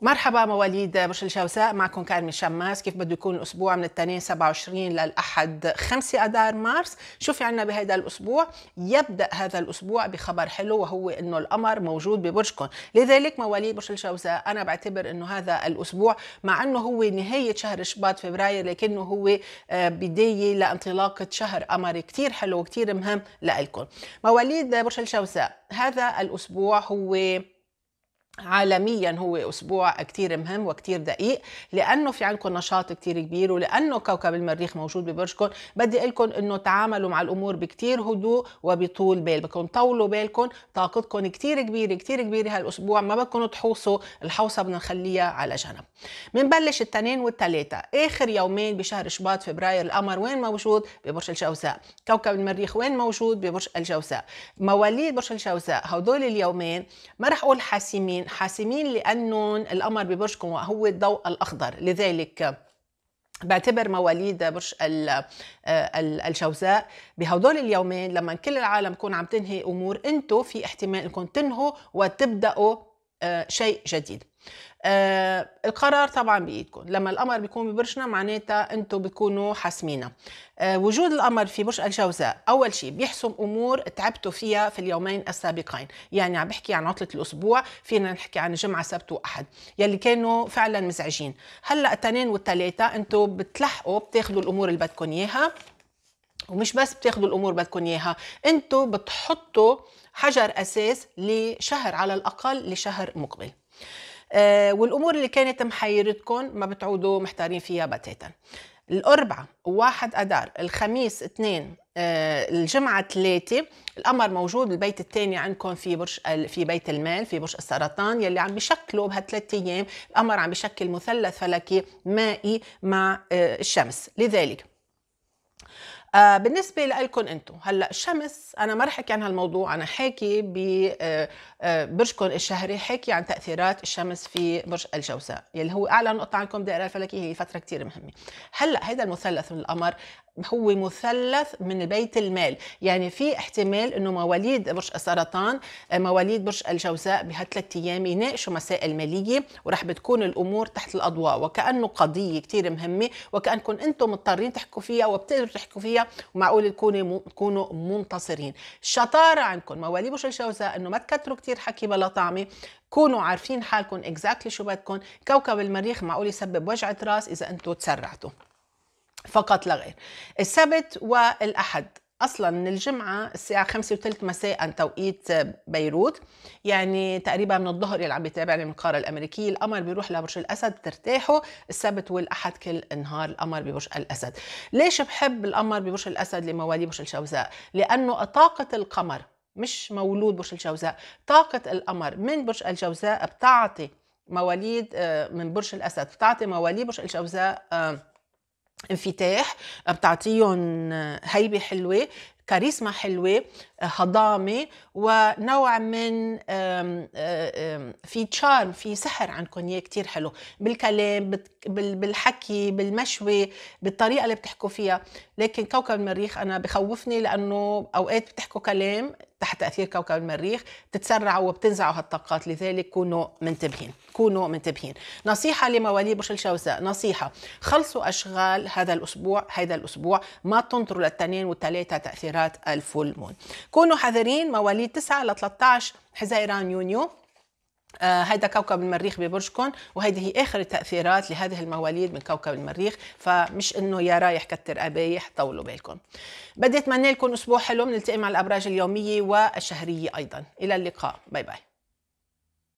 مرحبا مواليد برج الجوزاء معكم كارمي شماس كيف بده يكون الاسبوع من الاثنين 27 للاحد 5 اذار مارس شو في عنا بهذا الاسبوع يبدا هذا الاسبوع بخبر حلو وهو انه القمر موجود ببرجكم لذلك مواليد برج الجوزاء انا بعتبر انه هذا الاسبوع مع انه هو نهايه شهر شباط فبراير لكنه هو آه، بدايه لانطلاقه شهر قمري كثير حلو وكثير مهم لكم مواليد برج الجوزاء هذا الاسبوع هو عالميا هو اسبوع كثير مهم وكثير دقيق لانه في عندكم نشاط كثير كبير ولانه كوكب المريخ موجود ببرجكم بدي اقول لكم انه تعاملوا مع الامور بكثير هدوء وبطول بال بدكم طولوا بالكم طاقتكم كثير كبيره كثير كبيره هالاسبوع ما بدكم تحوصوا الحوصه بدنا نخليها على جنب بنبلش الاثنين والثلاثة اخر يومين بشهر شباط فبراير القمر وين موجود ببرج الجوزاء كوكب المريخ وين موجود ببرج الجوزاء مواليد برج الجوزاء هدول اليومين ما رح اقول حاسمين حاسمين لأنه القمر ببرجكم هو الضوء الأخضر لذلك بعتبر مواليد برج الجوزاء آه، بهدول اليومين لما كل العالم تكون عم تنهي امور انتم في احتمال انكم تنهوا وتبداوا آه، شيء جديد آه القرار طبعا بايدكم لما القمر بيكون ببرجنا معناتها انتم بتكونوا حاسمينها آه وجود القمر في برج الجوزاء اول شيء بيحسم امور تعبتوا فيها في اليومين السابقين يعني عم بحكي عن عطله الاسبوع فينا نحكي عن جمعه سبت واحد يلي كانوا فعلا مزعجين هلا الاثنين والثلاثه انتم بتلحقوا بتاخذوا الامور اللي بدكم اياها ومش بس بتاخدوا الامور بدكم اياها انتم بتحطوا حجر اساس لشهر على الاقل لشهر مقبل آه والامور اللي كانت محيرتكم ما بتعودوا محتارين فيها بتاتا الأربعة واحد أدار الخميس اثنين آه، الجمعة ثلاثة القمر موجود البيت الثاني عندكم في برج في بيت المال في برج السرطان يلي عم بيشكلوا بهالثلاث أيام القمر عم بيشكل مثلث فلكي مائي مع آه الشمس لذلك آه بالنسبه لكم انتم هلا الشمس انا ما رح احكي عن هالموضوع انا حاكي ببرجكم آه، آه، الشهري حاكي عن تاثيرات الشمس في برج الجوزاء يلي هو اعلى نقطه عندكم دائرة الفلكيه هي فتره كتير مهمه هلا هذا المثلث من القمر هو مثلث من بيت المال يعني في احتمال انه مواليد برج السرطان آه، مواليد برج الجوزاء بهالثلاث ايام يناقشوا مسائل ماليه وراح بتكون الامور تحت الاضواء وكانه قضيه كثير مهمه وكانكم انتم مضطرين تحكوا فيها وبتقدروا تحكوا فيها ومعقول تكونوا تكونوا منتصرين الشطاره عندكم مواليد برج الجوزاء انه ما تكتروا كثير حكي بلا طعمه كونوا عارفين حالكم اكزاكتلي شو بدكم كوكب المريخ معقول يسبب وجعة راس اذا انتم تسرعتوا فقط لا غير السبت والأحد اصلا من الجمعه الساعه 5 وثلث مساء توقيت بيروت يعني تقريبا من الظهر اللي عم بيتابعني من القاره الامريكيه القمر بيروح لبرج الاسد بترتاحوا السبت والاحد كل نهار القمر ببرج الاسد ليش بحب القمر ببرج الاسد لمواليد برج الجوزاء لانه طاقه القمر مش مولود برج الجوزاء طاقه القمر من برج الجوزاء بتعطي مواليد آه، من برج الاسد بتعطي مواليد برج الجوزاء آه، انفتاح آه، بتعطيهم آه، هيبه حلوه كاريزما حلوه آه، هضامه ونوع من في تشارم في سحر عندكم اياه كثير حلو بالكلام بالحكي بالمشوي بالطريقه اللي بتحكوا فيها لكن كوكب المريخ انا بخوفني لانه اوقات بتحكوا كلام تحت تاثير كوكب المريخ تتسرع وبتنزعوا هالطاقات لذلك كونوا منتبهين كونوا منتبهين نصيحه لموالي برج الجوزاء نصيحه خلصوا اشغال هذا الاسبوع هذا الاسبوع ما تنطروا للتنين والثلاثه تاثيرات الفول مون كونوا حذرين مواليد 9 ل 13 حزيران يونيو آه، هيدا كوكب المريخ ببرجكم وهيدي هي اخر التاثيرات لهذه المواليد من كوكب المريخ فمش انه يا رايح كتر ابايح طولوا بالكم بدي اتمنى لكم اسبوع حلو بنلتقي مع الابراج اليوميه والشهريه ايضا الى اللقاء باي باي